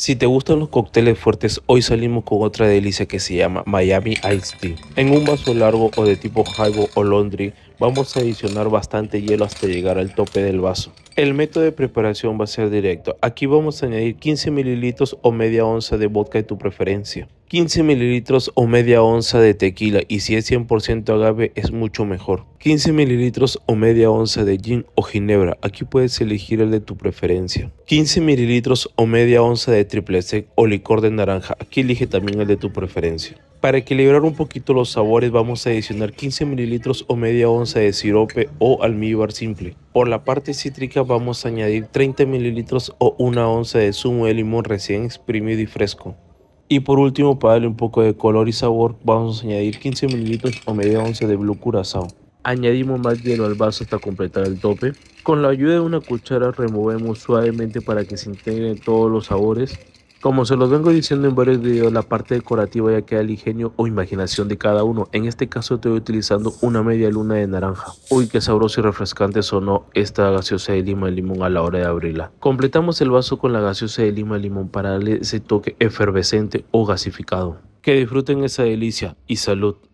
Si te gustan los cócteles fuertes, hoy salimos con otra delicia que se llama Miami Ice Tea. En un vaso largo o de tipo highball o laundry, vamos a adicionar bastante hielo hasta llegar al tope del vaso. El método de preparación va a ser directo. Aquí vamos a añadir 15 ml o media onza de vodka de tu preferencia. 15 mililitros o media onza de tequila y si es 100% agave es mucho mejor. 15 mililitros o media onza de gin o ginebra, aquí puedes elegir el de tu preferencia. 15 mililitros o media onza de triple sec o licor de naranja, aquí elige también el de tu preferencia. Para equilibrar un poquito los sabores vamos a adicionar 15 mililitros o media onza de sirope o almíbar simple. Por la parte cítrica vamos a añadir 30 mililitros o una onza de zumo de limón recién exprimido y fresco. Y por último, para darle un poco de color y sabor, vamos a añadir 15 ml o media once de Blue Curazao. Añadimos más hielo al vaso hasta completar el tope. Con la ayuda de una cuchara removemos suavemente para que se integren todos los sabores como se los vengo diciendo en varios videos, la parte decorativa ya queda el ingenio o imaginación de cada uno. En este caso estoy utilizando una media luna de naranja. Uy, qué sabroso y refrescante sonó esta gaseosa de lima de limón a la hora de abrirla. Completamos el vaso con la gaseosa de lima de limón para darle ese toque efervescente o gasificado. Que disfruten esa delicia y salud.